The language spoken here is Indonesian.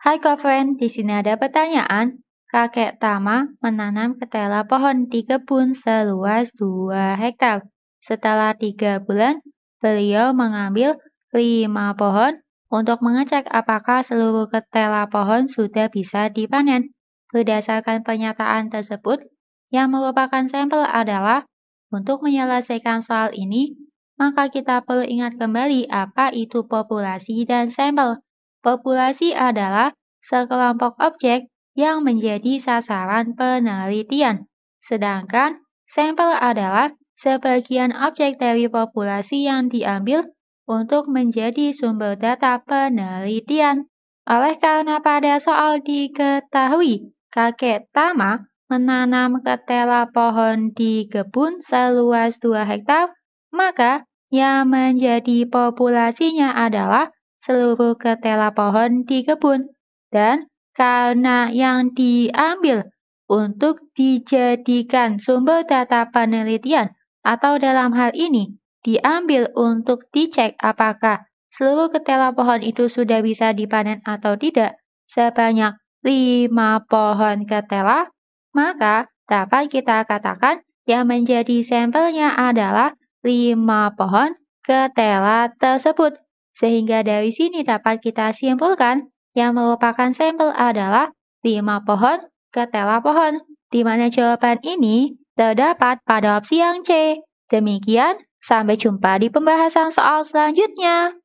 Hai kawan, di sini ada pertanyaan. Kakek Tama menanam ketela pohon di kebun seluas 2 hektar. Setelah 3 bulan, beliau mengambil 5 pohon untuk mengecek apakah seluruh ketela pohon sudah bisa dipanen. Berdasarkan pernyataan tersebut, yang merupakan sampel adalah untuk menyelesaikan soal ini, maka kita perlu ingat kembali apa itu populasi dan sampel. Populasi adalah sekelompok objek yang menjadi sasaran penelitian, sedangkan sampel adalah sebagian objek dari populasi yang diambil untuk menjadi sumber data penelitian. Oleh karena pada soal diketahui, kakek Tama menanam ketela pohon di kebun seluas 2 hektar, maka yang menjadi populasinya adalah seluruh ketela pohon di kebun, dan karena yang diambil untuk dijadikan sumber data penelitian atau dalam hal ini diambil untuk dicek apakah seluruh ketela pohon itu sudah bisa dipanen atau tidak sebanyak 5 pohon ketela, maka dapat kita katakan yang menjadi sampelnya adalah 5 pohon ketela tersebut. Sehingga dari sini dapat kita simpulkan yang merupakan sampel adalah 5 pohon ke tela pohon, di mana jawaban ini terdapat pada opsi yang C. Demikian, sampai jumpa di pembahasan soal selanjutnya.